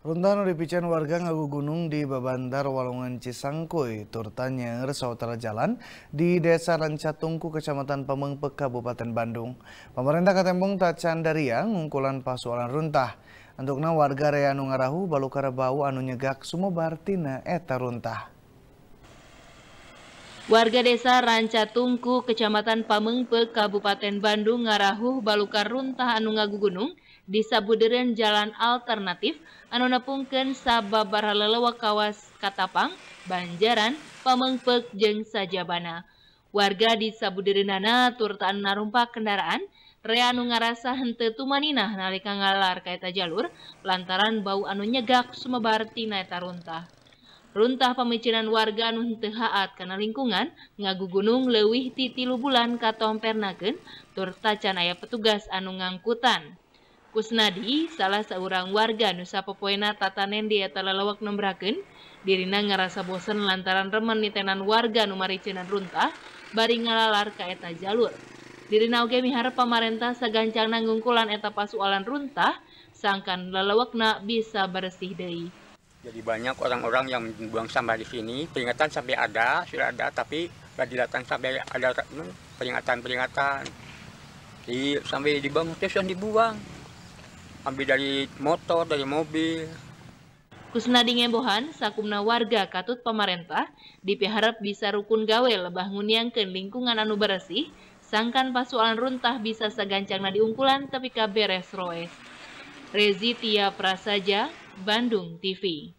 Runtan di warga ngagu gunung di Babandar Walungan Cisangkui, turutannya sautara jalan di Desa Rancatungku, Kecamatan Pemengpek, Kabupaten Bandung. Pemerintah Katembung Tacan Daria ngungkulan pasualan runtah. Untukna warga Reanu Ngarahu, Bau, Anu Nyegak, Sumo Tina, Eta Runtah. Warga desa Ranca Tungku, Kecamatan Pamengpe, Kabupaten Bandung, ngarahuh balukar runtah anu gunung, di Sabuderen Jalan Alternatif, anu nepungkeun sababaraha kawas Katapang, Banjaran, Pamengpek jengsa Sajabana. Warga di Sabuderenana turtaan narumpa kendaraan, reanu ngarasa hente tumaninah nalika ngalar ka jalur lantaran bau anu nyegak sumebar tina eta runtah. runtah pemicinan warga nun tehaat karena lingkungan ngagu gunung lewihti tilu bulan Kato Pernagen turta canaya petugas anu ngangkutan Pusnadi salah seorang warga Nusa pepuena tatanen diata lelewak nombraken dirinangerasa bosen lantaran remen nitenan warga numari Can runtah bar nga lalar ke eta jalur diri Nage mihar pemarentah segancarng nanggungkulan eta pasalan runtah sangkan lelewena bisa bersih Dehi Jadi banyak orang-orang yang buang sampah di sini. Peringatan sampai ada, sudah ada, tapi nggak didatang sampai ada hmm, peringatan-peringatan. Di, sampai dibangun terus yang dibuang. Ambil dari motor, dari mobil. Kusnadi Ngebohan, sakumna warga katut pemerintah, dipiharap bisa rukun gawe lebah nguniang ke lingkungan anu bersih, sangkan pasualan runtah bisa segancang nadi diungkulan tapi ka roes. Rezi Tia Prasaja, Bandung TV.